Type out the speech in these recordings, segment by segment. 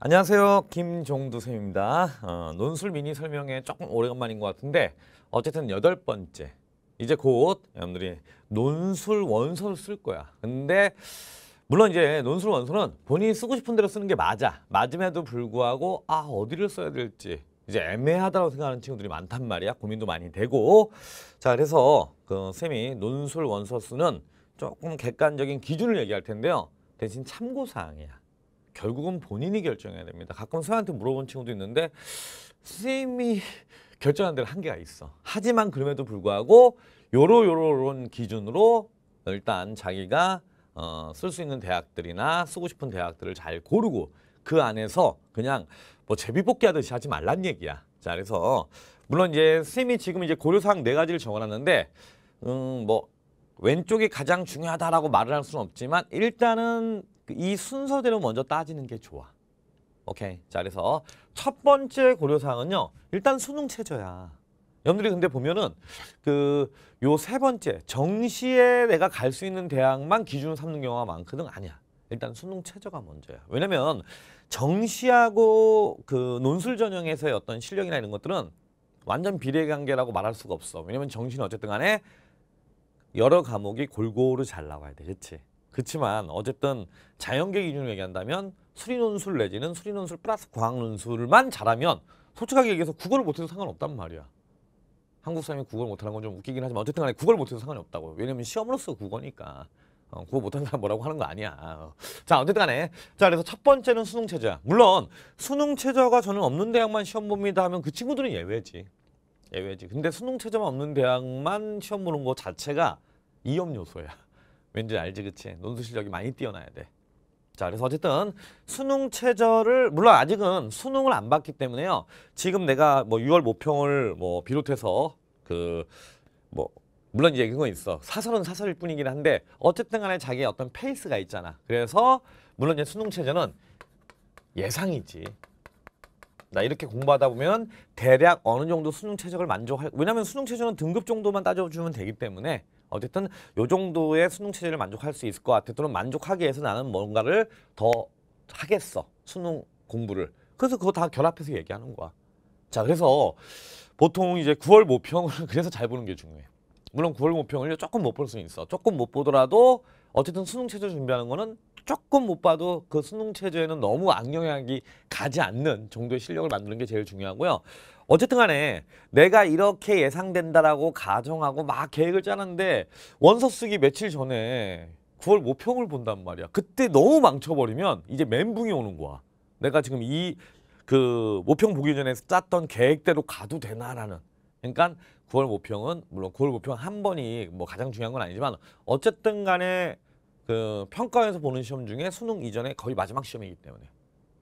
안녕하세요 김종두 쌤입니다 어, 논술 미니 설명회 조금 오래간만인 것 같은데 어쨌든 여덟 번째 이제 곧 여러분들이 논술 원서를 쓸 거야 근데 물론 이제 논술 원서는 본인이 쓰고 싶은 대로 쓰는 게 맞아 맞음에도 불구하고 아 어디를 써야 될지 이제 애매하다고 생각하는 친구들이 많단 말이야 고민도 많이 되고 자 그래서 그 쌤이 논술 원서 쓰는 조금 객관적인 기준을 얘기할 텐데요 대신 참고사항이야 결국은 본인이 결정해야 됩니다. 가끔 선생님한테 물어본 친구도 있는데 선생님이 결정한 데는 한계가 있어. 하지만 그럼에도 불구하고 요로 요런 기준으로 일단 자기가 어, 쓸수 있는 대학들이나 쓰고 싶은 대학들을 잘 고르고 그 안에서 그냥 뭐 제비뽑기 하듯이 하지 말란 얘기야. 자, 그래서 물론 이제 선생님이 지금 이제 고려사항 네 가지를 적어놨는데 음, 뭐 왼쪽이 가장 중요하다라고 말을 할 수는 없지만 일단은 그 이 순서대로 먼저 따지는 게 좋아. 오케이. 자, 그래서 첫 번째 고려사항은요. 일단 수능 체저야 여러분들이 근데 보면은 그 요 세 번째 정시에 내가 갈 수 있는 대학만 기준으로 삼는 경우가 많거든 아니야. 일단 수능 최저가 먼저야. 왜냐면 정시하고 그 논술 전형에서의 어떤 실력이나 이런 것들은 완전 비례관계라고 말할 수가 없어. 왜냐면 정시는 어쨌든 간에 여러 과목이 골고루 잘 나와야 돼. 그렇지? 그렇지만 어쨌든 자연계 기준으로 얘기한다면 수리논술 내지는 수리논술 플러스 과학논술만 잘하면 솔직하게 얘기해서 국어를 못해도 상관없단 말이야. 한국 사람이 국어를 못하는 건 좀 웃기긴 하지만 어쨌든 간에 국어를 못해도 상관이 없다고. 왜냐면 시험으로서 국어니까. 어, 국어 못하는 사람 뭐라고 하는 거 아니야. 어. 자 어쨌든 간에 자 그래서 첫 번째는 수능 체제야 물론 수능 체제가 저는 없는 대학만 시험 봅니다 하면 그 친구들은 예외지. 예외지. 근데 수능 체제만 없는 대학만 시험 보는 거 자체가 이염 요소야. 왠지 알지 그치? 논술 실력이 많이 뛰어나야 돼. 자 그래서 어쨌든 수능 체저를 물론 아직은 수능을 안 봤기 때문에요. 지금 내가 뭐 6월 모평을 뭐 비롯해서 그 뭐 물론 이제 그건 있어. 사설은 사설일 뿐이긴 한데 어쨌든 간에 자기의 어떤 페이스가 있잖아. 그래서 물론 이제 수능 체제는 예상이지. 나 이렇게 공부하다 보면 대략 어느 정도 수능 체저를 만족할 왜냐면 수능 체제는 등급 정도만 따져주면 되기 때문에 어쨌든 요 정도의 수능 체제를 만족할 수 있을 것 같아. 또는 만족하기 위해서 나는 뭔가를 더 하겠어. 수능 공부를. 그래서 그거 다 결합해서 얘기하는 거야. 자, 그래서 보통 이제 9월 모평을 그래서 잘 보는 게 중요해. 물론 9월 모평을 조금 못 볼 수 있어. 조금 못 보더라도 어쨌든 수능 체제 준비하는 거는 조금 못 봐도 그 수능 체제에는 너무 악영향이 가지 않는 정도의 실력을 만드는 게 제일 중요하고요. 어쨌든 간에 내가 이렇게 예상된다라고 가정하고 막 계획을 짜는데 원서 쓰기 며칠 전에 9월 모평을 본단 말이야. 그때 너무 망쳐버리면 이제 멘붕이 오는 거야. 내가 지금 이 그 모평 보기 전에 짰던 계획대로 가도 되나라는. 그러니까 9월 모평은 물론 9월 모평 한 번이 뭐 가장 중요한 건 아니지만 어쨌든 간에 그 평가에서 보는 시험 중에 수능 이전에 거의 마지막 시험이기 때문에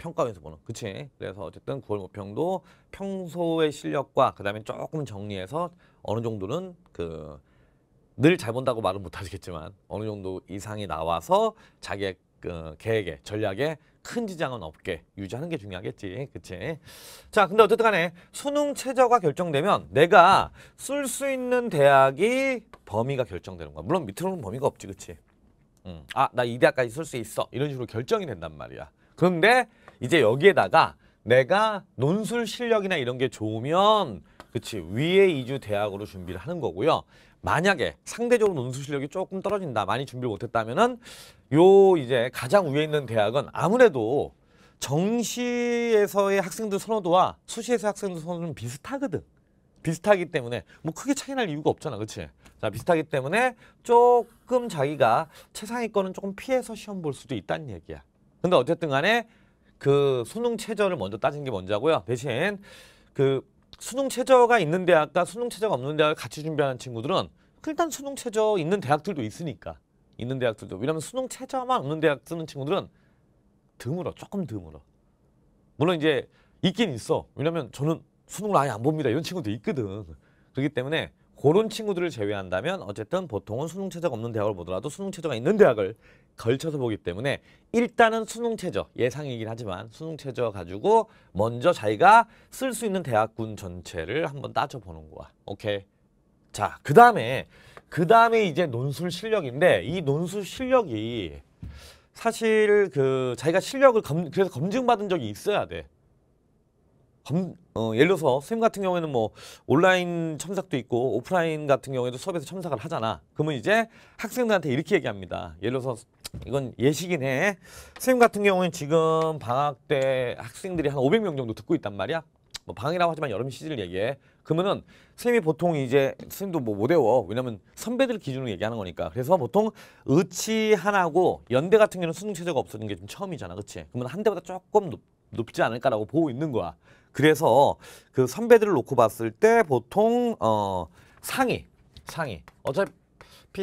평가면서 보는 그치 그래서 어쨌든 9월 모평도 평소의 실력과 그 다음에 조금 정리해서 어느 정도는 그 늘 잘 본다고 말은 못하시겠지만 어느 정도 이상이 나와서 자기의 그 계획에 전략에 큰 지장은 없게 유지하는 게 중요하겠지 그치 자 근데 어쨌든 간에 수능 최저가 결정되면 내가 쓸 수 있는 대학이 범위가 결정되는 거야 물론 밑으로는 범위가 없지 그치 음. 아나 이 대학까지 쓸 수 있어 이런 식으로 결정이 된단 말이야 그런데 이제 여기에다가 내가 논술 실력이나 이런 게 좋으면 그치 위에 2주 대학으로 준비를 하는 거고요. 만약에 상대적으로 논술 실력이 조금 떨어진다. 많이 준비를 못했다면은 요 이제 가장 위에 있는 대학은 아무래도 정시에서의 학생들 선호도와 수시에서 학생들 선호도는 비슷하거든. 비슷하기 때문에 뭐 크게 차이 날 이유가 없잖아. 그치? 자, 비슷하기 때문에 조금 자기가 최상위권은 조금 피해서 시험 볼 수도 있다는 얘기야. 근데 어쨌든 간에 그 수능 최저를 먼저 따진 게 먼저 하고요. 대신 그 수능 최저가 있는 대학과 수능 최저가 없는 대학을 같이 준비하는 친구들은 일단 수능 최저 있는 대학들도 있으니까 있는 대학들도 왜냐면 하 수능 최저만 없는 대학 쓰는 친구들은 드물어 조금 드물어 물론 이제 있긴 있어 왜냐면 하 저는 수능을 아예 안 봅니다 이런 친구도 있거든 그렇기 때문에 그런 친구들을 제외한다면 어쨌든 보통은 수능 최저가 없는 대학을 보더라도 수능 최저가 있는 대학을 걸쳐서 보기 때문에 일단은 수능 최저 예상이긴 하지만 수능 최저 가지고 먼저 자기가 쓸 수 있는 대학군 전체를 한번 따져보는 거야. 오케이. 자, 그 다음에 그 다음에 이제 논술 실력인데 이 논술 실력이 사실 그 자기가 실력을 검, 그래서 검증받은 적이 있어야 돼. 범, 어, 예를 들어서 선생님 같은 경우에는 뭐 온라인 첨삭도 있고 오프라인 같은 경우에도 수업에서 첨삭을 하잖아. 그러면 이제 학생들한테 이렇게 얘기합니다. 예를 들어서 이건 예시긴 해. 선생님 같은 경우는 지금 방학 때 학생들이 한 500명 정도 듣고 있단 말이야. 뭐 방학이라고 하지만 여름 시즌을 얘기해. 그러면은 선생님이 보통 이제 선생님도 뭐 못 외워. 왜냐면 선배들 기준으로 얘기하는 거니까. 그래서 보통 의치 하나고 연대 같은 경우는 수능 최저가 없어진 게좀 처음이잖아. 그치? 그러면 한 대보다 조금 높, 높지 않을까라고 보고 있는 거야. 그래서 그 선배들을 놓고 봤을 때 보통 어 상위 상위 어차피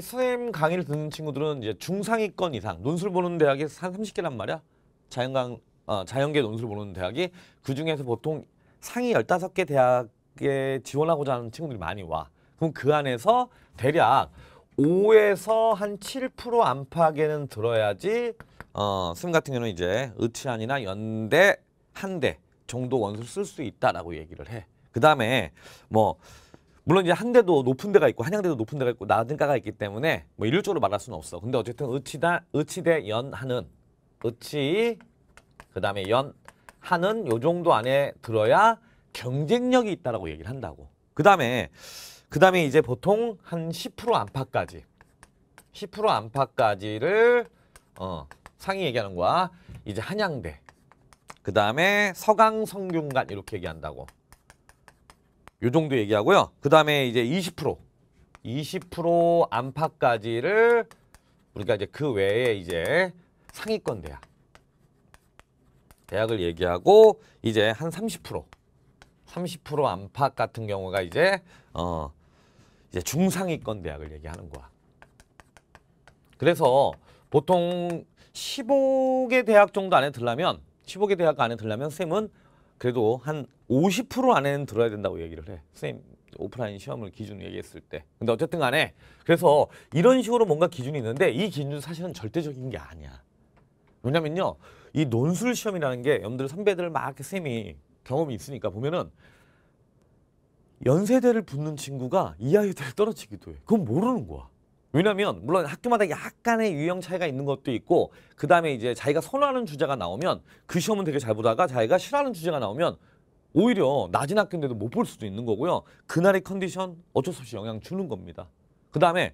선생님 강의를 듣는 친구들은 이제 중상위권 이상 논술 보는 대학이 한 30개란 말이야 자연강 어, 자연계 논술 보는 대학이 그 중에서 보통 상위 15개 대학에 지원하고자 하는 친구들이 많이 와 그럼 그 안에서 대략 5에서 한 7% 안팎에는 들어야지 어, 선생님 같은 경우는 이제 의치안이나 연대, 한대 정도 원수를 쓸 수 있다라고 얘기를 해. 그 다음에 뭐 물론 이제 한 대도 높은 데가 있고 한양대도 높은 데가 있고 낮은 가가 있기 때문에 뭐 일률적으로 말할 수는 없어. 근데 어쨌든 의치다 의치대 연하는 의치 그다음에 연하는 요 정도 안에 들어야 경쟁력이 있다라고 얘기를 한다고. 그다음에 그다음에 이제 보통 한 10% 안팎까지 10% 안팎까지를 어 상위 얘기하는 거야. 이제 한양대 그 다음에 서강성균관 이렇게 얘기한다고. 요 정도 얘기하고요. 그 다음에 이제 20% 20% 안팎까지를 우리가 이제 그 외에 이제 상위권 대학 대학을 얘기하고 이제 한 30% 30% 안팎 같은 경우가 이제 어 이제 중상위권 대학을 얘기하는 거야. 그래서 보통 15개 대학 정도 안에 들려면 15개 대학 안에 들려면 쌤은 그래도 한 50% 안에는 들어야 된다고 얘기를 해. 쌤 오프라인 시험을 기준 으로 얘기했을 때. 근데 어쨌든 간에 그래서 이런 식으로 뭔가 기준이 있는데 이 기준은 사실은 절대적인 게 아니야. 왜냐면요. 이 논술 시험이라는 게염러분들 선배들 막 쌤이 경험이 있으니까 보면은 연세대를 붙는 친구가 이하이대를 떨어지기도 해. 그건 모르는 거야. 왜냐면 물론 학교마다 약간의 유형 차이가 있는 것도 있고 그 다음에 이제 자기가 선호하는 주제가 나오면 그 시험은 되게 잘 보다가 자기가 싫어하는 주제가 나오면 오히려 낮은 학교인데도 못 볼 수도 있는 거고요. 그날의 컨디션 어쩔 수 없이 영향 주는 겁니다. 그 다음에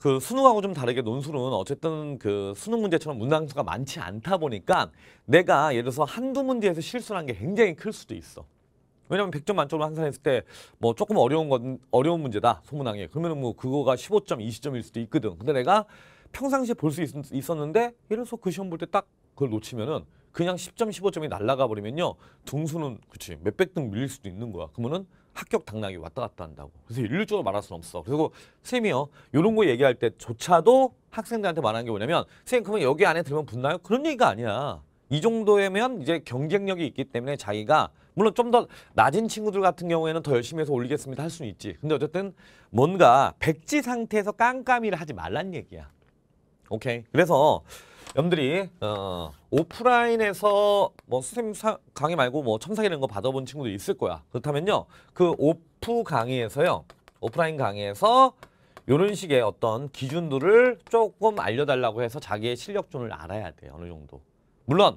그 수능하고 좀 다르게 논술은 어쨌든 그 수능 문제처럼 문항수가 많지 않다 보니까 내가 예를 들어서 한두 문제에서 실수를 한 게 굉장히 클 수도 있어. 왜냐면 100점 만점으로 환산했을 때 뭐 조금 어려운 건 어려운 문제다 소문항에 그러면 뭐 그거가 15점, 20점일 수도 있거든. 근데 내가 평상시에 볼 수 있었는데 예를 들어서 그 시험 볼 때 딱 그걸 놓치면은 그냥 10점, 15점이 날라가 버리면요 등수는 그치 몇백 등 밀릴 수도 있는 거야. 그러면은 합격 당락이 왔다 갔다 한다고. 그래서 일률적으로 말할 수는 없어. 그리고 쌤이요 이런 거 얘기할 때조차도 학생들한테 말하는 게 뭐냐면 쌤 그러면 여기 안에 들면 붙나요? 그런 얘기가 아니야. 이 정도면 이제 경쟁력이 있기 때문에 자기가 물론 좀 더 낮은 친구들 같은 경우에는 더 열심히 해서 올리겠습니다 할 수는 있지. 근데 어쨌든 뭔가 백지 상태에서 깜깜이를 하지 말란 얘기야. 오케이. 그래서 여러분들이 어, 오프라인에서 뭐 선생님 강의 말고 뭐 첨삭 이런 거 받아본 친구도 있을 거야. 그렇다면요. 그 오프 강의에서요. 오프라인 강의에서 이런 식의 어떤 기준들을 조금 알려달라고 해서 자기의 실력존을 알아야 돼 어느 정도. 물론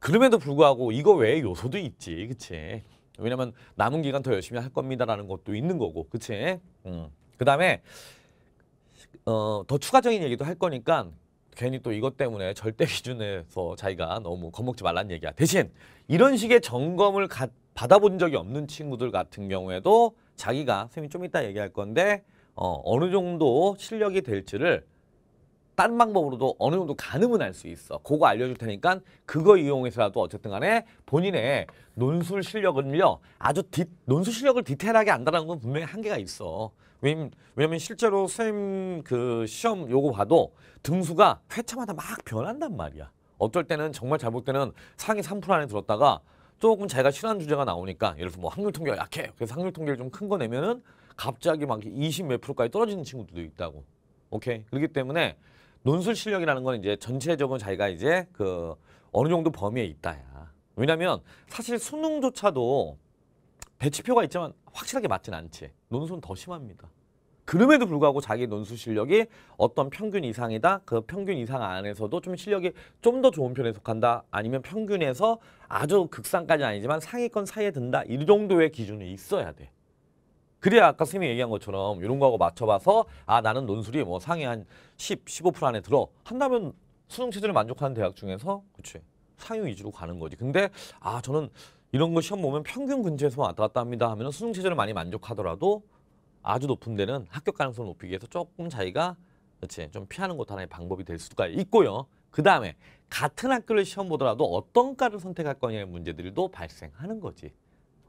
그럼에도 불구하고 이거 외에 요소도 있지, 그치? 왜냐면 남은 기간 더 열심히 할 겁니다라는 것도 있는 거고, 그치? 음. 그 다음에 어, 더 추가적인 얘기도 할 거니까 괜히 또 이것 때문에 절대 기준에서 자기가 너무 겁먹지 말란 얘기야. 대신 이런 식의 점검을 가, 받아본 적이 없는 친구들 같은 경우에도 자기가 선생님이 좀 이따 얘기할 건데 어, 어느 정도 실력이 될지를 다른 방법으로도 어느 정도 가늠은 할 수 있어. 그거 알려줄 테니까 그거 이용해서라도 어쨌든 간에 본인의 논술 실력을요. 아주 디, 논술 실력을 디테일하게 안다는 건 분명히 한계가 있어. 왜냐면, 실제로 선생님 그 시험 요거 봐도 등수가 회차마다 막 변한단 말이야. 어떨 때는 정말 잘 볼 때는 상위 3% 안에 들었다가 조금 자기가 싫어하는 주제가 나오니까 예를 들어 서뭐 확률 통계가 약해. 그래서 확률 통계를 좀 큰 거 내면은 갑자기 막 20 몇 프로까지 떨어지는 친구들도 있다고. 오케이. 그렇기 때문에 논술 실력이라는 건 이제 전체적으로 자기가 이제 그 어느 정도 범위에 있다야. 왜냐면 사실 수능조차도 배치표가 있지만 확실하게 맞진 않지. 논술은 더 심합니다. 그럼에도 불구하고 자기 논술 실력이 어떤 평균 이상이다. 그 평균 이상 안에서도 좀 실력이 좀 더 좋은 편에 속한다. 아니면 평균에서 아주 극상까지는 아니지만 상위권 사이에 든다. 이 정도의 기준이 있어야 돼. 그래야 아까 선생님이 얘기한 것처럼 이런 거하고 맞춰봐서 아 나는 논술이 뭐 상위 한 10, 15% 안에 들어 한다면 수능 체제를 만족하는 대학 중에서 그치 상위 위주로 가는 거지. 근데 아 저는 이런 거 시험 보면 평균 근처에서만 왔다 갔다 합니다 하면 은 수능 체제를 많이 만족하더라도 아주 높은 데는 합격 가능성을 높이기 위해서 조금 자기가 그치 좀 피하는 것도 하나의 방법이 될 수가 있고요. 그 다음에 같은 학교를 시험 보더라도 어떤 과를 선택할 거냐의 문제들도 발생하는 거지.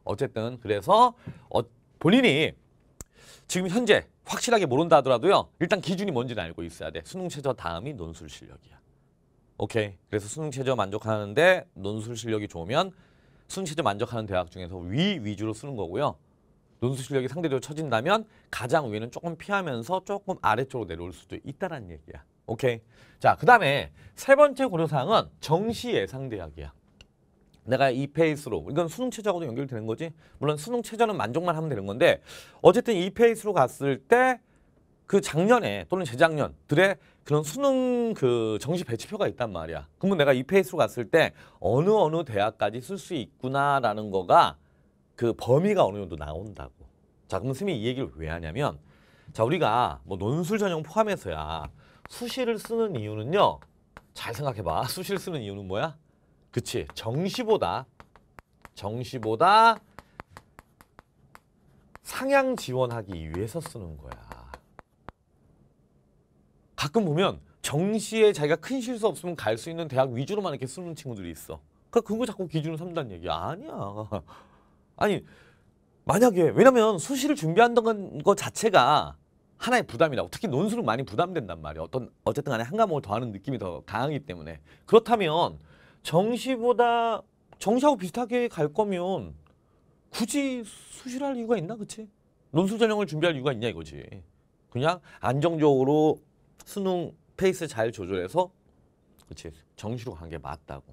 어쨌든 그래서 어, 본인이 지금 현재 확실하게 모른다 하더라도요. 일단 기준이 뭔지는 알고 있어야 돼. 수능 최저 다음이 논술 실력이야. 오케이. 그래서 수능 최저 만족하는데 논술 실력이 좋으면 수능 최저 만족하는 대학 중에서 위 위주로 쓰는 거고요. 논술 실력이 상대적으로 처진다면 가장 위는 조금 피하면서 조금 아래쪽으로 내려올 수도 있다는 라 얘기야. 오케이. 자, 그 다음에 세 번째 고려사항은 정시 예상 대학이야. 내가 이 페이스로 이건 수능 최저하고도 연결되는 거지 물론 수능 최저는 만족만 하면 되는 건데 어쨌든 이 페이스로 갔을 때 그 작년에 또는 재작년 들의 그런 수능 그 정시 배치표가 있단 말이야 그러면 내가 이 페이스로 갔을 때 어느 어느 대학까지 쓸 수 있구나라는 거가 그 범위가 어느 정도 나온다고 자 그럼 선생님이 이 얘기를 왜 하냐면 자 우리가 뭐 논술 전형 포함해서야 수시를 쓰는 이유는요 잘 생각해봐 수시를 쓰는 이유는 뭐야 그치 정시보다 정시보다 상향 지원하기 위해서 쓰는 거야 가끔 보면 정시에 자기가 큰 실수 없으면 갈 수 있는 대학 위주로만 이렇게 쓰는 친구들이 있어 그러니까 그거 자꾸 기준을 삼는다는 얘기야 아니야 아니 만약에 왜냐면 수시를 준비한다는 것 자체가 하나의 부담이라고 특히 논술은 많이 부담된단 말이야 어떤 어쨌든 간에 한 과목을 더하는 느낌이 더 강하기 때문에 그렇다면 정시보다 정시하고 비슷하게 갈 거면 굳이 수시할 이유가 있나 그치? 논술 전형을 준비할 이유가 있냐 이거지. 그냥 안정적으로 수능 페이스 잘 조절해서 그치 정시로 간 게 맞다고.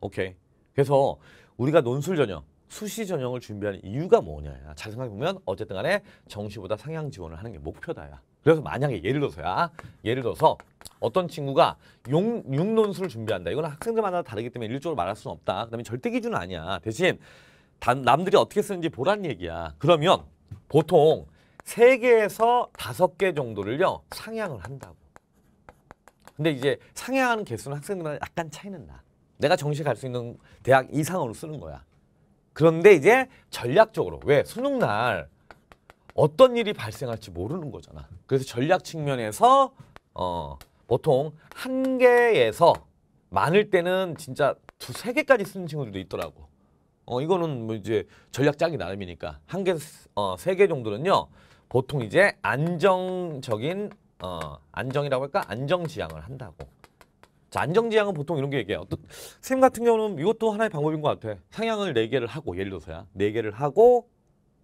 오케이. 그래서 우리가 논술 전형, 수시 전형을 준비하는 이유가 뭐냐. 잘 생각해보면 어쨌든 간에 정시보다 상향 지원을 하는 게 목표다야. 그래서 만약에 예를 들어서야 예를 들어서 어떤 친구가 용, 융논술을 준비한다. 이거는 학생들마다 다르기 때문에 일률적으로 말할 수는 없다. 그다음에 절대 기준은 아니야. 대신 단, 남들이 어떻게 쓰는지 보란 얘기야. 그러면 보통 3개에서다개 정도를요 상향을 한다고. 근데 이제 상향하는 개수는 학생들마다 약간 차이는 나. 내가 정시 갈 수 있는 대학 이상으로 쓰는 거야. 그런데 이제 전략적으로 왜 수능 날 어떤 일이 발생할지 모르는 거잖아. 그래서 전략 측면에서 어, 보통 한 개에서 많을 때는 진짜 두 세 개까지 쓰는 친구들도 있더라고. 어 이거는 뭐 이제 전략 짝이 나름이니까 한 개 어 세개 어, 정도는요. 보통 이제 안정적인 어 안정이라고 할까? 안정 지향을 한다고. 자, 안정 지향은 보통 이런 게 얘기해요. 또, 쌤 같은 경우는 이것도 하나의 방법인 것 같아. 상향을네 개를 하고 예를 들어서야 네 개를 하고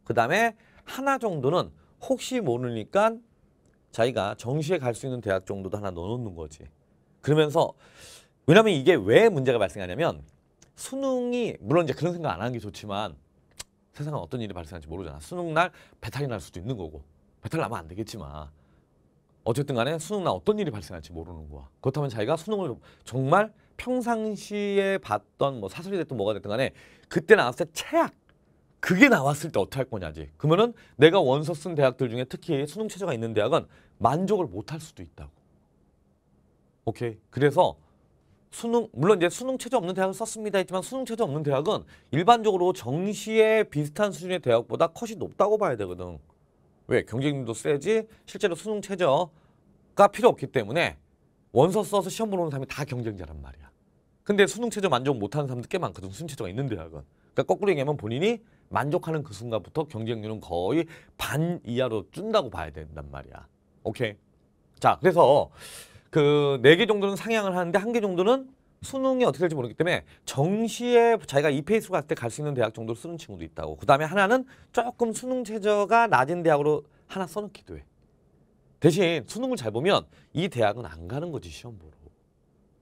그다음에 하나 정도는 혹시 모르니까 자기가 정시에 갈 수 있는 대학 정도도 하나 넣어놓는 거지. 그러면서 왜냐면 이게 왜 문제가 발생하냐면 수능이 물론 이제 그런 생각 안 하는 게 좋지만 세상은 어떤 일이 발생할지 모르잖아. 수능 날 배탈이 날 수도 있는 거고 배탈 나면 안 되겠지만 어쨌든 간에 수능 날 어떤 일이 발생할지 모르는 거야. 그렇다면 자기가 수능을 정말 평상시에 봤던 뭐 사설이 됐든 뭐가 됐든 간에 그때 나왔을 때 최악 그게 나왔을 때 어떻게 할 거냐지. 그러면은 내가 원서 쓴 대학들 중에 특히 수능 체제가 있는 대학은 만족을 못 할 수도 있다고. 오케이. 그래서 수능 물론 이제 수능 체제 없는 대학을 썼습니다 했지만 수능 체제 없는 대학은 일반적으로 정시에 비슷한 수준의 대학보다 컷이 높다고 봐야 되거든. 왜? 경쟁률도 세지 실제로 수능 체제가 필요 없기 때문에 원서 써서 시험 보는 사람이 다 경쟁자란 말이야. 근데 수능 체제 만족 못하는 사람들 꽤 많거든. 수능 체제가 있는 대학은. 그러니까 거꾸로 얘기하면 본인이 만족하는 그 순간부터 경쟁률은 거의 반 이하로 준다고 봐야 된단 말이야. 오케이. 자, 그래서 그 네 개 정도는 상향을 하는데 한 개 정도는 수능이 어떻게 될지 모르기 때문에 정시에 자기가 이 페이스로 갈때 갈 수 있는 대학 정도로 쓰는 친구도 있다고. 그다음에 하나는 조금 수능 최저가 낮은 대학으로 하나 써놓기도 해. 대신 수능을 잘 보면 이 대학은 안 가는 거지 시험 보러.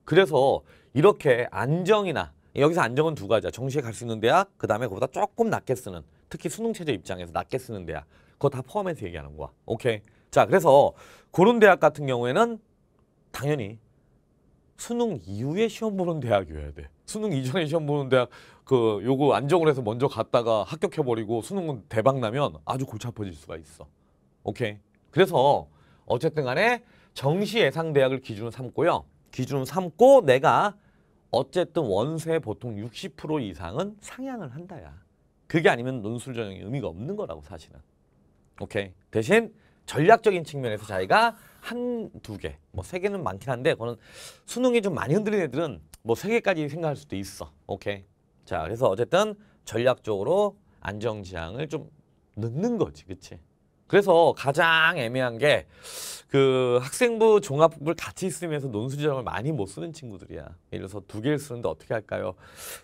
그래서 이렇게 안정이나 여기서 안정은 두 가지야. 정시에 갈 수 있는 대학, 그 다음에 그보다 조금 낮게 쓰는, 특히 수능 체제 입장에서 낮게 쓰는 대학. 그거 다 포함해서 얘기하는 거야. 오케이. 자, 그래서 고른 대학 같은 경우에는 당연히 수능 이후에 시험 보는 대학이어야 돼. 수능 이전에 시험 보는 대학 그 요거 안정을 해서 먼저 갔다가 합격해버리고 수능은 대박 나면 아주 골치 아파질 수가 있어. 오케이. 그래서 어쨌든 간에 정시 예상 대학을 기준으로 삼고요. 기준으로 삼고 내가 어쨌든 원세 보통 60% 이상은 상향을 한다야. 그게 아니면 논술 전형이 의미가 없는 거라고 사실은. 오케이. 대신 전략적인 측면에서 자기가 한 두 개, 뭐 세 개는 많긴 한데 그거는 수능이 좀 많이 흔들린 애들은 뭐 세 개까지 생각할 수도 있어. 오케이. 자, 그래서 어쨌든 전략적으로 안정지향을 좀 넣는 거지, 그치? 그래서 가장 애매한 게 그 학생부 종합을 같이 쓰면서 논술지정을 많이 못 쓰는 친구들이야. 예를 들어서 두 개를 쓰는데 어떻게 할까요?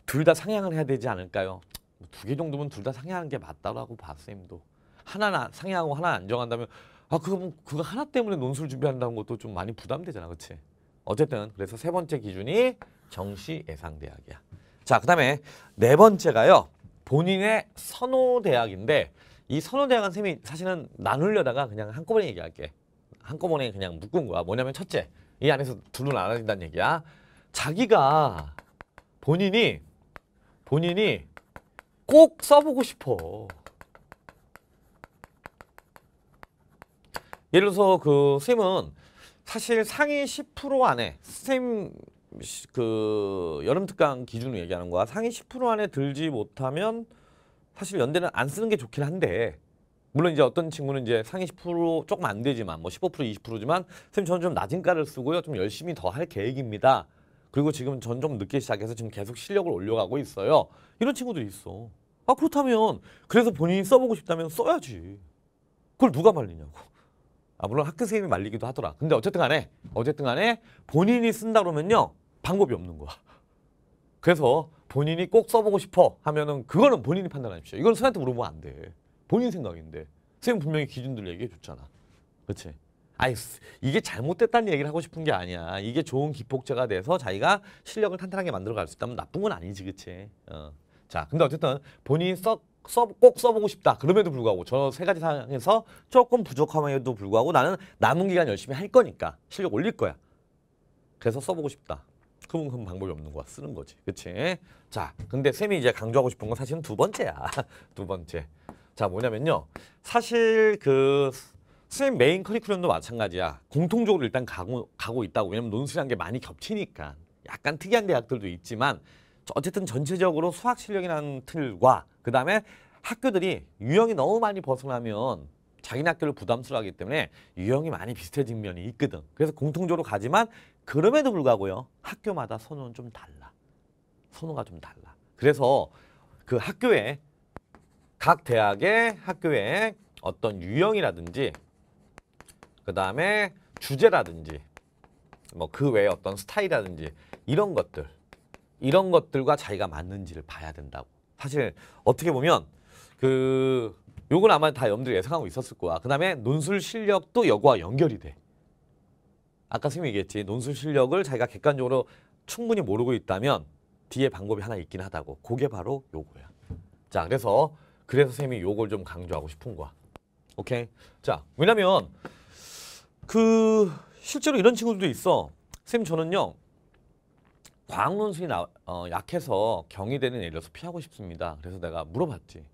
둘 다 상향을 해야 되지 않을까요? 뭐 두개 정도면 둘 다 상향하는 게 맞다라고 봐, 쌤도. 하나는 상향하고 하나 안 정한다면 아 그거 뭐, 그거 하나 때문에 논술 준비한다는 것도 좀 많이 부담되잖아, 그치 어쨌든 그래서 세 번째 기준이 정시 예상 대학이야. 자, 그다음에 네 번째가요. 본인의 선호 대학인데 이 선호대학 한 셈이 사실은 나누려다가 그냥 한꺼번에 얘기할게. 한꺼번에 그냥 묶은 거야. 뭐냐면 첫째, 이 안에서 둘로 나눠진다는 얘기야. 자기가 본인이 본인이 꼭 써보고 싶어. 예를 들어서 그 쌤은 사실 상위 10% 안에 쌤 그 여름 특강 기준으로 얘기하는 거야. 상위 10% 안에 들지 못하면 사실 연대는 안 쓰는 게 좋긴 한데 물론 이제 어떤 친구는 이제 상위 10% 조금 안 되지만 뭐 15% 20%지만 선생님 저는 좀 낮은 가를 쓰고요. 좀 열심히 더 할 계획입니다. 그리고 지금 전 좀 늦게 시작해서 지금 계속 실력을 올려가고 있어요. 이런 친구들이 있어. 아 그렇다면 그래서 본인이 써보고 싶다면 써야지. 그걸 누가 말리냐고. 아 물론 학교 선생님이 말리기도 하더라. 근데 어쨌든 간에 어쨌든 간에 본인이 쓴다 그러면요. 방법이 없는 거야. 그래서 본인이 꼭 써보고 싶어 하면은 그거는 본인이 판단하십시오. 이건 선생한테 님 물어보면 안 돼. 본인 생각인데. 선생님 분명히 기준들 얘기해 줬잖아. 그치 아니 이게 잘못됐다는 얘기를 하고 싶은 게 아니야. 이게 좋은 기폭제가 돼서 자기가 실력을 탄탄하게 만들어갈 수 있다면 나쁜 건 아니지, 그치? 어. 자, 근데 어쨌든 본인이 써, 써, 꼭 써보고 싶다. 그럼에도 불구하고 저 세 가지 상황에서 조금 부족함에도 불구하고 나는 남은 기간 열심히 할 거니까 실력 올릴 거야. 그래서 써보고 싶다. 그럼, 그럼 방법이 없는 거야. 쓰는 거지. 그치? 자, 근데 쌤이 이제 강조하고 싶은 건 사실은 두 번째야. 두 번째. 자, 뭐냐면요. 사실 그 선생님 메인 커리큘럼도 마찬가지야. 공통적으로 일단 가고, 가고 있다고. 왜냐면 논술이란 게 많이 겹치니까. 약간 특이한 대학들도 있지만 어쨌든 전체적으로 수학 실력이라는 틀과 그 다음에 학교들이 유형이 너무 많이 벗어나면 자기네 학교를 부담스러워하기 때문에 유형이 많이 비슷해진 면이 있거든. 그래서 공통적으로 가지만 그럼에도 불구하고요. 학교마다 선호는 좀 달라. 선호가 좀 달라. 그래서 그 학교에 각 대학의 학교에 어떤 유형이라든지 뭐 그 다음에 주제라든지 뭐 그 외에 어떤 스타일이라든지 이런 것들 이런 것들과 자기가 맞는지를 봐야 된다고 사실 어떻게 보면 그 요건 아마 다 염두에 예상하고 있었을 거야 그 다음에 논술 실력도 여과와 연결이 돼 아까 선생님이 얘기했지 논술 실력을 자기가 객관적으로 충분히 모르고 있다면 뒤에 방법이 하나 있긴 하다고 그게 바로 요거야 자 그래서 그래서 선생님이 요걸 좀 강조하고 싶은 거야 오케이 자 왜냐면 그 실제로 이런 친구들도 있어 선생님 저는요 과학논술이 나, 어, 약해서 경희대는 예를 들어서 피하고 싶습니다 그래서 내가 물어봤지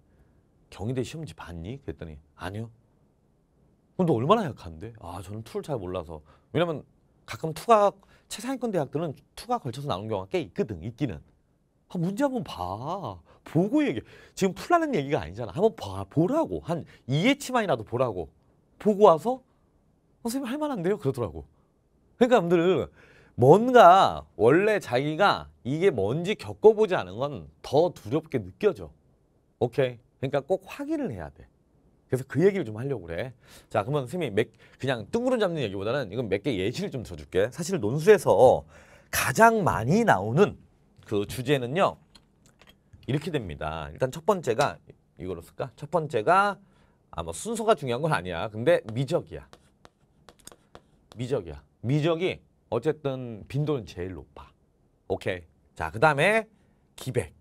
경희대 시험지 봤니? 그랬더니 아니요 근데 얼마나 약한데? 아 저는 툴 잘 몰라서 왜냐면 가끔 투가 최상위권 대학들은 투가 걸쳐서 나오는 경우가 꽤 있거든 있기는 아, 문제 한번 봐 보고 얘기 지금 풀라는 얘기가 아니잖아 한번 봐 보라고 한 2회치만이라도 보라고 보고 와서 선생님 할만한데요 그러더라고 그러니까 여러분들은 뭔가 원래 자기가 이게 뭔지 겪어보지 않은 건 더 두렵게 느껴져 오케이 그러니까 꼭 확인을 해야 돼 그래서 그 얘기를 좀 하려고 그래. 자, 그러면 선생님이 몇, 그냥 뜬구름 잡는 얘기보다는 이건 몇 개 예시를 좀 줘줄게. 사실 논술에서 가장 많이 나오는 그 주제는요. 이렇게 됩니다. 일단 첫 번째가 이걸로 쓸까? 첫 번째가 아마 뭐 순서가 중요한 건 아니야. 근데 미적이야. 미적이야. 미적이 어쨌든 빈도는 제일 높아. 오케이. 자, 그 다음에 기백.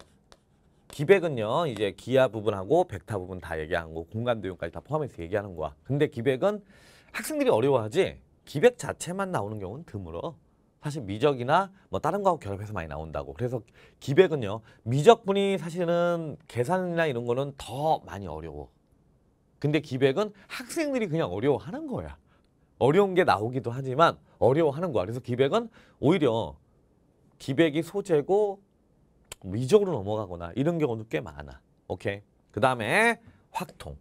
기백은요 이제 기하 부분하고 백타 부분 다 얘기한 거 공간 도용까지다 포함해서 얘기하는 거야 근데 기백은 학생들이 어려워하지 기백 자체만 나오는 경우는 드물어 사실 미적이나 뭐 다른 거하고 결합해서 많이 나온다고 그래서 기백은요 미적분이 사실은 계산이나 이런 거는 더 많이 어려워 근데 기백은 학생들이 그냥 어려워하는 거야 어려운 게 나오기도 하지만 어려워하는 거야 그래서 기백은 오히려 기백이 소재고 뭐 이쪽으로 넘어가거나 이런 경우도 꽤 많아. 오케이. 그 다음에 확통.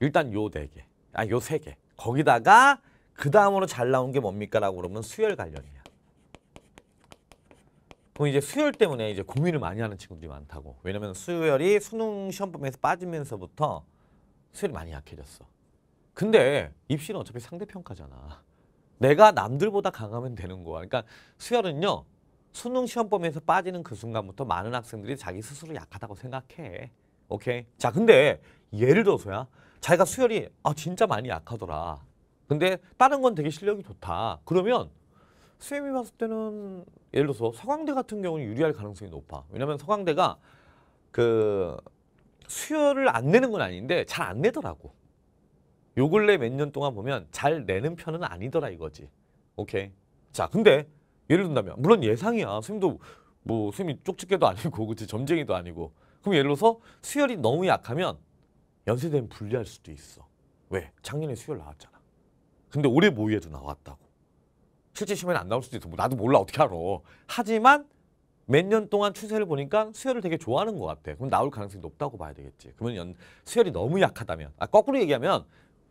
일단 요 네 개. 아, 요 세 개. 거기다가 그 다음으로 잘 나온 게 뭡니까? 라고 그러면 수혈 관련이야. 그럼 이제 수혈 때문에 이제 고민을 많이 하는 친구들이 많다고. 왜냐면 수혈이 수능 시험 범에서 빠지면서부터 수혈이 많이 약해졌어. 근데 입시는 어차피 상대평가잖아. 내가 남들보다 강하면 되는 거야. 그러니까 수혈은요. 수능 시험 범위에서 빠지는 그 순간부터 많은 학생들이 자기 스스로 약하다고 생각해. 오케이? 자, 근데 예를 들어서야 자기가 수혈이 아 진짜 많이 약하더라. 근데 다른 건 되게 실력이 좋다. 그러면 수염이 봤을 때는 예를 들어서 서강대 같은 경우는 유리할 가능성이 높아. 왜냐면 서강대가 그 수혈을 안 내는 건 아닌데 잘 안 내더라고. 요 근래 몇 년 동안 보면 잘 내는 편은 아니더라 이거지. 오케이. 자, 근데 예를 든다면 물론 예상이야. 선생님도뭐선생님이 쪽집게도 아니고 그치 점쟁이도 아니고. 그럼 예를 들어서 수혈이 너무 약하면 연세대는 불리할 수도 있어. 왜? 작년에 수혈 나왔잖아. 근데 올해 모의에도 나왔다고. 실제 시험에는 안 나올 수도 있어. 뭐 나도 몰라 어떻게 알아. 하지만 몇 년 동안 추세를 보니까 수혈을 되게 좋아하는 것 같아. 그럼 나올 가능성이 높다고 봐야 되겠지. 그러면 연, 수혈이 너무 약하다면, 아, 거꾸로 얘기하면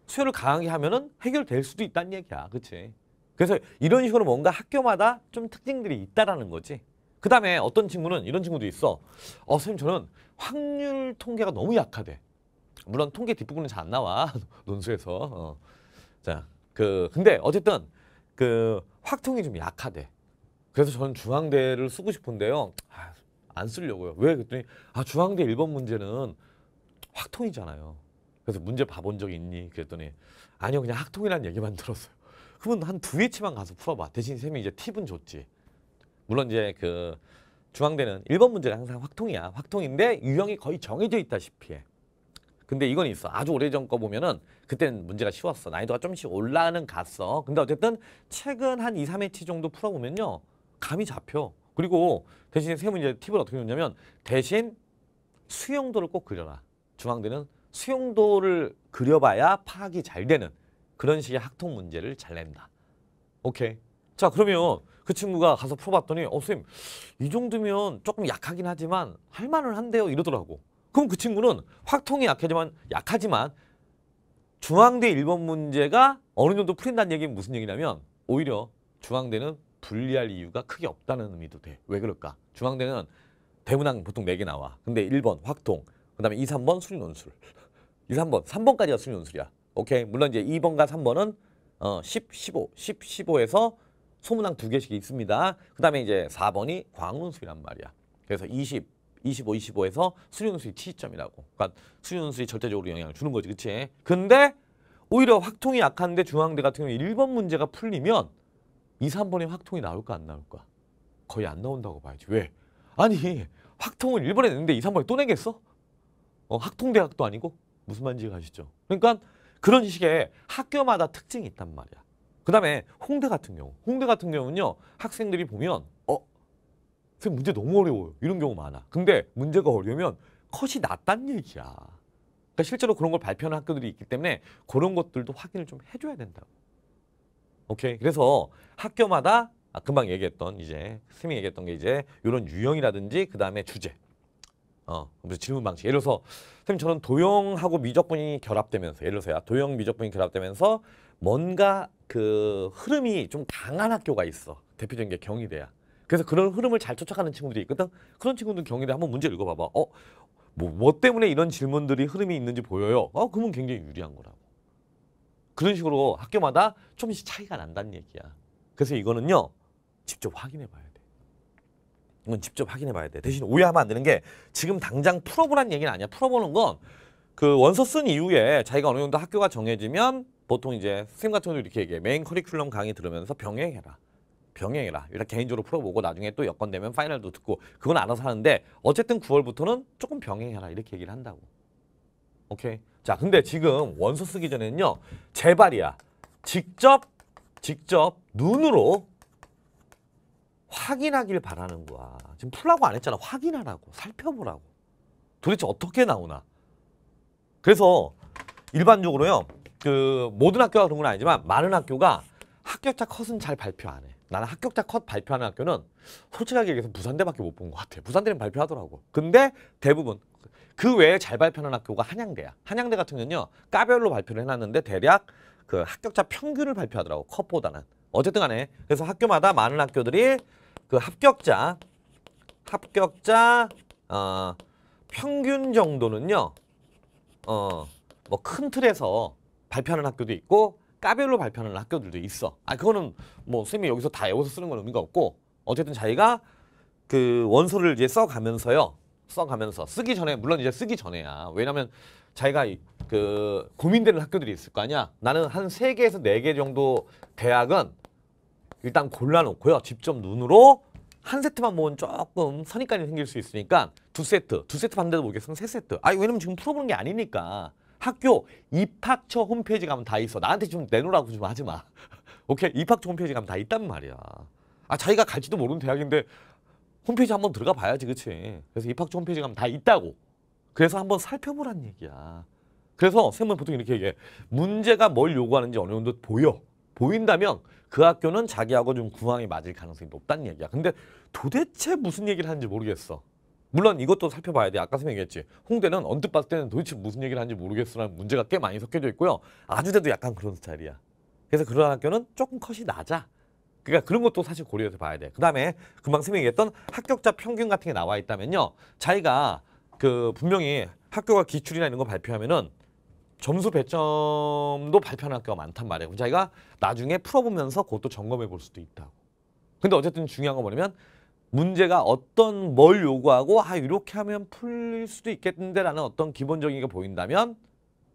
수요를 강하게 하면은 해결될 수도 있다는 얘기야. 그치? 그래서 이런 식으로 뭔가 학교마다 좀 특징들이 있다라는 거지. 그 다음에 어떤 친구는 이런 친구도 있어. 어, 선생님 저는 확률 통계가 너무 약하대. 물론 통계 뒷부분은 잘 안 나와. 논술에서. 어. 자, 그, 근데 어쨌든 그 확통이 좀 약하대. 그래서 저는 중앙대를 쓰고 싶은데요. 아, 안 쓰려고요. 왜? 그랬더니 아, 중앙대 1번 문제는 확통이잖아요. 그래서 문제 봐본 적 있니? 그랬더니 아니요 그냥 학통이라는 얘기만 들었어요. 그러면 한두 회치만 가서 풀어봐. 대신 쌤이 이제 팁은 줬지. 물론 이제 그 중앙대는 1번 문제는 항상 확통이야. 확통인데 유형이 거의 정해져 있다시피 해. 근데 이건 있어. 아주 오래전 거 보면은 그때는 문제가 쉬웠어. 난이도가 좀씩 올라는 가 갔어. 근데 어쨌든 최근 한 2, 3회치 정도 풀어보면요. 감이 잡혀. 그리고 대신 세 문제 팁을 어떻게 줬냐면 대신 수용도를꼭 그려라. 중앙대는 수용도를 그려봐야 파악이 잘 되는 그런 식의 학통 문제를 잘 낸다. 오케이. 자 그러면 그 친구가 가서 풀어봤더니 어 선생님 이 정도면 조금 약하긴 하지만 할만은 한데요 이러더라고. 그럼 그 친구는 확통이 약하지만 약하지만 중앙대 1번 문제가 어느 정도 풀린다는 얘기는 무슨 얘기냐면 오히려 중앙대는 분리할 이유가 크게 없다는 의미도 돼. 왜 그럴까? 중앙대는 대문항 보통 4개 나와. 근데 1번 확통, 그 다음에 2, 3번 수리논술. 1, 3번, 3번까지였으면 연술이야. 오케이. 물론 이제 2번과 3번은 어, 10, 15, 10, 15에서 소문항 두 개씩 있습니다. 그 다음에 이제 4번이 광운수이란 말이야. 그래서 20, 25, 25에서 수륜수의 T점이라고. 그러니까 수륜수의 절대적으로 영향을 주는 거지, 그치? 근데 오히려 확통이 약한데 중앙대 같은 경우는 1번 문제가 풀리면 2, 3번에 확통이 나올까 안 나올까? 거의 안 나온다고 봐야지. 왜? 아니, 확통을 1번에 냈는데 2, 3번에 또 내겠어? 어, 학통대학도 아니고? 무슨 말인지 가시죠? 그러니까 그런 식의 학교마다 특징이 있단 말이야. 그다음에 홍대 같은 경우. 홍대 같은 경우는요. 학생들이 보면 어? 선생님 문제 너무 어려워요. 이런 경우 많아. 근데 문제가 어려우면 컷이 낮단 얘기야. 그러니까 실제로 그런 걸 발표하는 학교들이 있기 때문에 그런 것들도 확인을 좀 해줘야 된다고. 오케이. 그래서 학교마다 아, 금방 얘기했던 이제 스미 얘기했던 게 이제 이런 유형이라든지 그 다음에 주제 어, 무슨 질문 방식. 예를 들어서 선생님 저는 도형하고 미적분이 결합되면서 예를 들어서야 도형 미적분이 결합되면서 뭔가 그 흐름이 좀 강한 학교가 있어. 대표적인 게 경희대야. 그래서 그런 흐름을 잘 쫓아가는 친구들이 있거든. 그런 친구들 경희대 한번 문제 읽어봐봐. 어, 뭐, 뭐 때문에 이런 질문들이 흐름이 있는지 보여요. 어, 그러면 굉장히 유리한 거라고. 그런 식으로 학교마다 조금씩 차이가 난다는 얘기야. 그래서 이거는요, 직접 확인해 봐요 이건 직접 확인해 봐야 돼. 대신 오해하면 안 되는 게 지금 당장 풀어보라는 얘기는 아니야. 풀어보는 건 그 원서 쓴 이후에 자기가 어느 정도 학교가 정해지면 보통 이제 선생님 같은 경우도 이렇게 얘기해. 메인 커리큘럼 강의 들으면서 병행해라. 병행해라. 일단 개인적으로 풀어보고 나중에 또 여건 되면 파이널도 듣고 그건 알아서 하는데 어쨌든 9월부터는 조금 병행해라 이렇게 얘기를 한다고. 오케이. 자 근데 지금 원서 쓰기 전에는요. 제발이야. 직접 직접 눈으로 확인하길 바라는 거야. 지금 풀라고 안 했잖아. 확인하라고. 살펴보라고. 도대체 어떻게 나오나. 그래서 일반적으로요. 그 모든 학교가 그런 건 아니지만 많은 학교가 합격자 컷은 잘 발표 안 해. 나는 합격자 컷 발표하는 학교는 솔직하게 얘기해서 부산대밖에 못 본 것 같아. 부산대는 발표하더라고. 근데 대부분 그 외에 잘 발표하는 학교가 한양대야. 한양대 같은 경우는요. 까별로 발표를 해놨는데 대략 그 합격자 평균을 발표하더라고. 컷보다는. 어쨌든 간에 그래서 학교마다 많은 학교들이 그 합격자 합격자 어, 평균 정도는요. 어, 뭐 큰 틀에서 발표하는 학교도 있고 까별로 발표하는 학교들도 있어. 아 그거는 뭐 선생님이 여기서 다여기서 쓰는 건 의미가 없고 어쨌든 자기가 그 원서를 이제 써가면서요. 써가면서 쓰기 전에 물론 이제 쓰기 전에야. 왜냐면 자기가 그 고민되는 학교들이 있을 거 아니야. 나는 한 세개에서네 개 정도 대학은 일단 골라놓고요. 직접 눈으로 한 세트만 보면 조금 선입관이 생길 수 있으니까 두 세트, 두 세트 반대도 모르겠으면 세 세트. 아니 왜냐면 지금 풀어보는 게 아니니까. 학교 입학처 홈페이지 가면 다 있어. 나한테 좀 내놓으라고 좀 하지 마. 오케이? 입학처 홈페이지 가면 다 있단 말이야. 아 자기가 갈지도 모르는 대학인데 홈페이지 한번 들어가 봐야지 그치? 그래서 입학처 홈페이지 가면 다 있다고. 그래서 한번 살펴보란 얘기야. 그래서 쌤은 보통 이렇게 얘기해. 문제가 뭘 요구하는지 어느 정도 보여. 보인다면 그 학교는 자기하고 좀구황이 맞을 가능성이 높다는 얘기야. 근데 도대체 무슨 얘기를 하는지 모르겠어. 물론 이것도 살펴봐야 돼. 아까 선생님했지 얘기 홍대는 언뜻 봤을 때는 도대체 무슨 얘기를 하는지 모르겠어라는 문제가 꽤 많이 섞여져 있고요. 아주대도 약간 그런 스타일이야. 그래서 그런 학교는 조금 컷이 낮아. 그러니까 그런 것도 사실 고려해서 봐야 돼. 그다음에 금방 선생님이 얘기했던 합격자 평균 같은 게 나와 있다면요. 자기가 그 분명히 학교가 기출이나 이런 거 발표하면은 점수 배점도 발표할 경우가 많단 말이에요. 자기가 나중에 풀어보면서 그것도 점검해 볼 수도 있다고. 근데 어쨌든 중요한 건 뭐냐면 문제가 어떤 뭘 요구하고 아 이렇게 하면 풀릴 수도 있겠는데 라는 어떤 기본적인 게 보인다면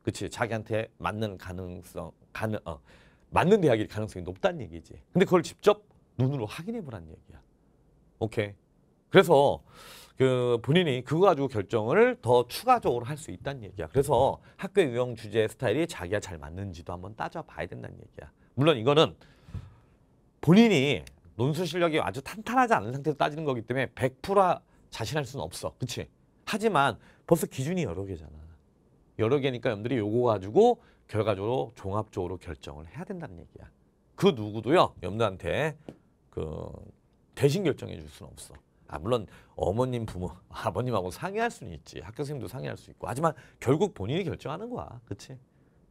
그치 자기한테 맞는 가능성 가능 어 맞는 대학일 가능성이 높다는 얘기지 근데 그걸 직접 눈으로 확인해 보란 얘기야 오케이 그래서 그 본인이 그거 가지고 결정을 더 추가적으로 할 수 있다는 얘기야. 그래서 학교 유형 주제 스타일이 자기가 잘 맞는지도 한번 따져봐야 된다는 얘기야. 물론 이거는 본인이 논술 실력이 아주 탄탄하지 않은 상태에서 따지는 거기 때문에 100% 자신할 수는 없어. 그치? 하지만 벌써 기준이 여러 개잖아. 여러 개니까 여러분들이 요거 가지고 결과적으로 종합적으로 결정을 해야 된다는 얘기야. 그 누구도요, 여러분들한테 그 대신 결정해 줄 수는 없어. 아, 물론 어머님 부모 아버님하고 상의할 수는 있지 학교 선생님도 상의할 수 있고 하지만 결국 본인이 결정하는 거야 그치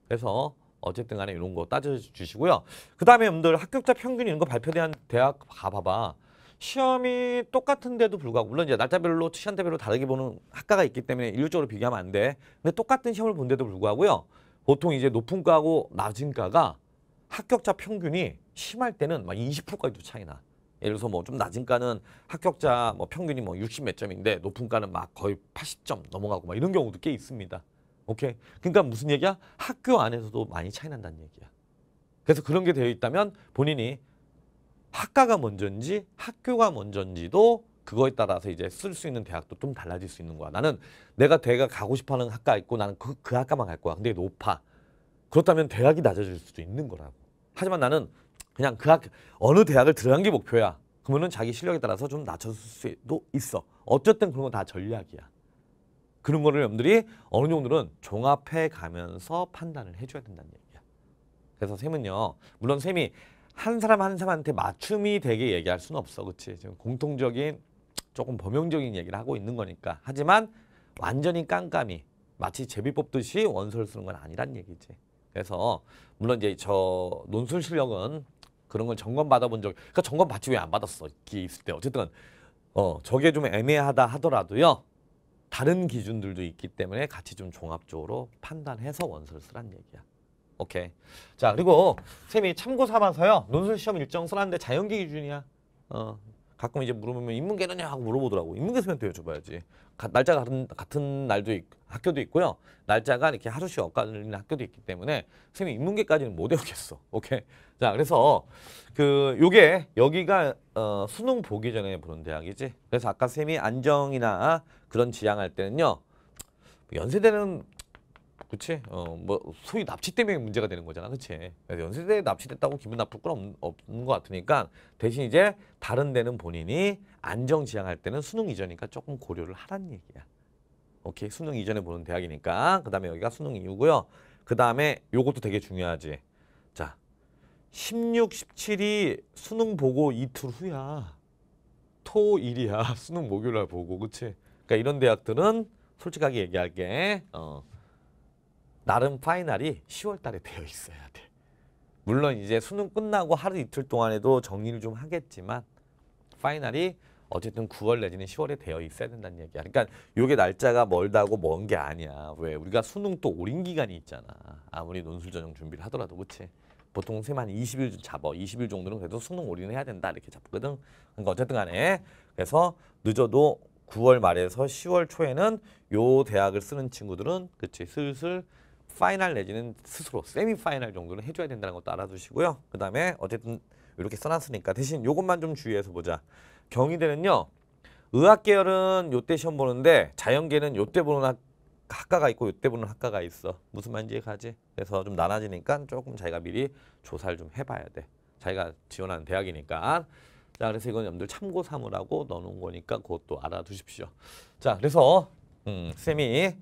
그래서 어쨌든 간에 이런 거 따져주시고요 그 다음에 여러분들 합격자 평균 이런 거 발표된 대학 봐봐봐 시험이 똑같은데도 불구하고 물론 이제 날짜별로 시간대별로 다르게 보는 학과가 있기 때문에 일률적으로 비교하면 안 돼 근데 똑같은 시험을 본데도 불구하고요 보통 이제 높은 과하고 낮은 과가 합격자 평균이 심할 때는 막 20%까지도 차이 나 예를 들어서 뭐 좀 낮은 과는 합격자 뭐 평균이 뭐 60 몇 점인데 높은 과는 막 거의 80점 넘어가고 막 이런 경우도 꽤 있습니다. 오케이. 그러니까 무슨 얘기야? 학교 안에서도 많이 차이 난다는 얘기야. 그래서 그런 게 되어 있다면 본인이 학과가 먼저인지 학교가 먼저인지도 그거에 따라서 이제 쓸 수 있는 대학도 좀 달라질 수 있는 거야. 나는 내가 대학 가고 싶어하는 학과 있고 나는 그, 그 학과만 갈 거야. 근데 높아. 그렇다면 대학이 낮아질 수도 있는 거라고. 하지만 나는 그냥 그 학, 어느 대학을 들어간 게 목표야. 그러면은 자기 실력에 따라서 좀 낮춰줄 수도 있어. 어쨌든 그런 건 다 전략이야. 그런 거를 여러분들이 어느 정도는 종합해 가면서 판단을 해줘야 된다는 얘기야. 그래서 쌤은요, 물론 쌤이 한 사람 한 사람한테 맞춤이 되게 얘기할 수는 없어. 그치? 지금 공통적인 조금 범용적인 얘기를 하고 있는 거니까. 하지만 완전히 깜깜이 마치 제비 뽑듯이 원서를 쓰는 건 아니란 얘기지. 그래서 물론 이제 저 논술 실력은 그런 걸 점검 받아본 적, 그러니까 점검 받지 왜 안 받았어? 기 있을 때 어쨌든 어 저게 좀 애매하다 하더라도요. 다른 기준들도 있기 때문에 같이 좀 종합적으로 판단해서 원서를 쓰란 얘기야. 오케이. 자 그리고 쌤이 참고 삼아서요. 논술 시험 일정 쓰라는데 자연계 기준이야. 어 가끔 이제 물어보면 인문계는냐 하고 물어보더라고. 인문계선한테 여쭤봐야지. 가, 날짜가 같은, 같은 날도 있, 학교도 있고요. 날짜가 이렇게 하루씩 엇갈리는 학교도 있기 때문에 선생님 인문계까지는 못 외우겠어. 오케이. 자, 그래서 그 요게 여기가 어, 수능 보기 전에 보는 대학이지. 그래서 아까 쌤이 안정이나 그런 지향할 때는요. 연세대는 그치? 어, 뭐 소위 납치 때문에 문제가 되는 거잖아, 그치? 그래서 연세대에 납치됐다고 기분 나쁠 건 없는, 없는 것 같으니까 대신 이제 다른 데는 본인이 안정지향할 때는 수능 이전이니까 조금 고려를 하라는 얘기야. 오케이, 수능 이전에 보는 대학이니까 그 다음에 여기가 수능 이후고요. 그 다음에 요것도 되게 중요하지. 자, 16, 17이 수능 보고 이틀 후야. 토일이야 수능 목요일날 보고 그치 그러니까 이런 대학들은 솔직하게 얘기할게 어 나름 파이널이 10월 달에 되어 있어야 돼. 물론 이제 수능 끝나고 하루 이틀 동안에도 정리를 좀 하겠지만 파이널이 어쨌든 9월 내지는 10월에 되어 있어야 된다는 얘기야. 그러니까 요게 날짜가 멀다고 먼 게 아니야. 왜? 우리가 수능 또 올인 기간이 있잖아. 아무리 논술 전형 준비를 하더라도 그치? 보통 쌤한 20일 잡아. 20일 정도는 그래도 수능 올인을 해야 된다 이렇게 잡거든. 그러니까 어쨌든 간에 그래서 늦어도 9월 말에서 10월 초에는 요 대학을 쓰는 친구들은 그치 슬슬 파이널 내지는 스스로 세미 파이널 정도는 해줘야 된다는 것도 알아두시고요. 그 다음에 어쨌든 이렇게 써놨으니까 대신 이것만좀 주의해서 보자. 경희대는요. 의학 계열은 요때 시험 보는데 자연계는 요때 보는 학, 과가 있고 요때 보는 학과가 있어. 무슨 말인지 가지 그래서 좀 나눠지니까 조금 자기가 미리 조사를 좀 해봐야 돼. 자기가 지원하는 대학이니까. 자 그래서 이건 여러분들 참고 삼으라고 넣어놓은 거니까 그것도 알아두십시오. 자 그래서 음, 쌤이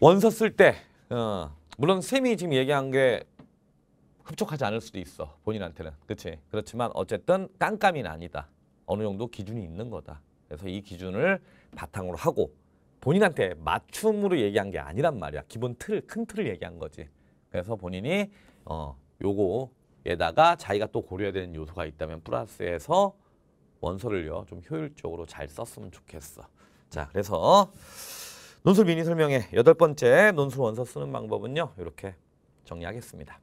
원서 쓸때 어, 물론 샘이 지금 얘기한 게 흡족하지 않을 수도 있어 본인한테는 그렇지 그렇지만 어쨌든 깜깜이는 아니다 어느 정도 기준이 있는 거다 그래서 이 기준을 바탕으로 하고 본인한테 맞춤으로 얘기한 게 아니란 말이야 기본 틀 큰 틀을 얘기한 거지 그래서 본인이 어 요거에다가 자기가 또 고려해야 되는 요소가 있다면 플러스에서 원서를요 좀 효율적으로 잘 썼으면 좋겠어 자 그래서 논술 미니 설명회 여덟 번째 논술 원서 쓰는 방법은요. 이렇게 정리하겠습니다.